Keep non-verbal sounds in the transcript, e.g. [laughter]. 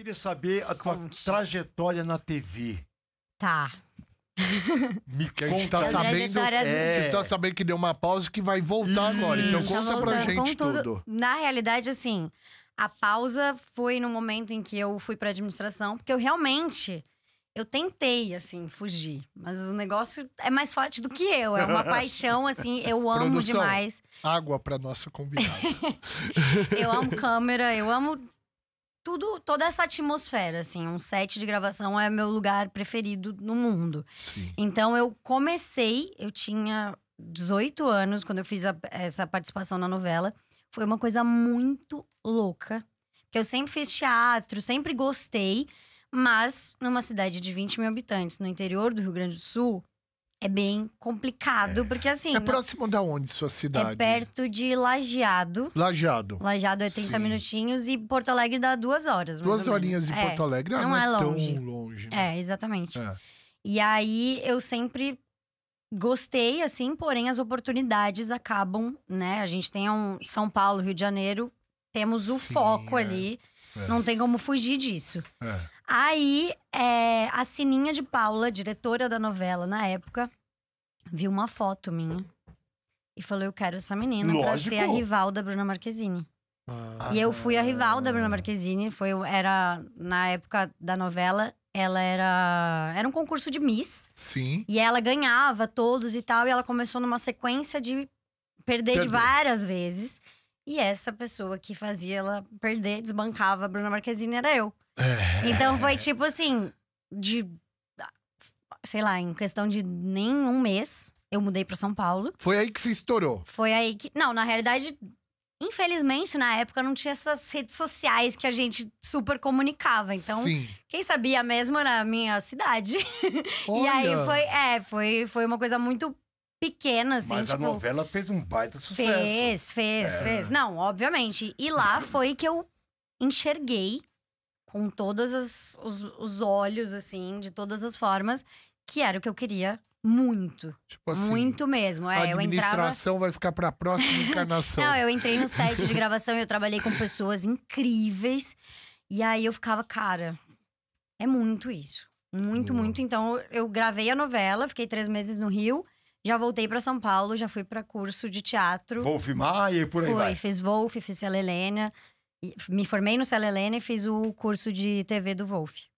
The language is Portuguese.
queria saber a tua Conte. trajetória na TV. Tá. Me A gente tá sabendo, é... a gente tá sabendo que deu uma pausa que vai voltar Isso. agora. Então conta pra gente tudo. tudo. Na realidade, assim, a pausa foi no momento em que eu fui pra administração, porque eu realmente. Eu tentei, assim, fugir, mas o negócio é mais forte do que eu. É uma [laughs] paixão, assim, eu amo Produção, demais. Água para nossa convidada. [laughs] eu amo câmera, eu amo tudo, toda essa atmosfera, assim, um set de gravação é meu lugar preferido no mundo. Sim. Então eu comecei, eu tinha 18 anos quando eu fiz a, essa participação na novela. Foi uma coisa muito louca. Que eu sempre fiz teatro, sempre gostei, mas numa cidade de 20 mil habitantes, no interior do Rio Grande do Sul, é bem complicado, é. porque assim. É próximo da onde sua é cidade? É perto de Lajeado. Lajeado. Lajeado é 30 Sim. minutinhos e Porto Alegre dá duas horas. Duas horinhas de é. Porto Alegre, ah, não, não é, é longe. tão longe. Né? É, exatamente. É. E aí eu sempre gostei, assim, porém as oportunidades acabam, né? A gente tem um São Paulo, Rio de Janeiro, temos o Sim, foco ali. Não tem como fugir disso. É. Aí, é, a Sininha de Paula, diretora da novela na época, viu uma foto minha e falou: Eu quero essa menina Lógico. pra ser a rival da Bruna Marquezine. Ah. E eu fui a rival da Bruna Marquezine. Foi, era, na época da novela, ela era. Era um concurso de Miss. Sim. E ela ganhava todos e tal. E ela começou numa sequência de perder Perdeu. de várias vezes. E essa pessoa que fazia ela perder, desbancava a Bruna Marquezine, era eu. É. Então foi tipo assim, de sei lá, em questão de nem um mês, eu mudei para São Paulo. Foi aí que se estourou. Foi aí que. Não, na realidade, infelizmente, na época não tinha essas redes sociais que a gente super comunicava. Então, Sim. quem sabia mesmo era a minha cidade. Olha. [laughs] e aí foi, é, foi, foi uma coisa muito pequena, assim. Mas tipo, a novela fez um baita sucesso. Fez, fez, é. fez. Não, obviamente. E lá foi que eu enxerguei com todos os, os, os olhos, assim, de todas as formas que era o que eu queria muito. Tipo assim, muito mesmo. É, a administração eu entrava... vai ficar para a próxima encarnação. [laughs] Não, eu entrei no set de gravação e eu trabalhei com pessoas incríveis. E aí eu ficava, cara, é muito isso. Muito, Boa. muito. Então eu gravei a novela, fiquei três meses no Rio. Já voltei para São Paulo, já fui para curso de teatro. Wolf Maia e por aí Fui, vai. fiz Wolf, fiz Celelena. Me formei no Celelena e fiz o curso de TV do Wolf.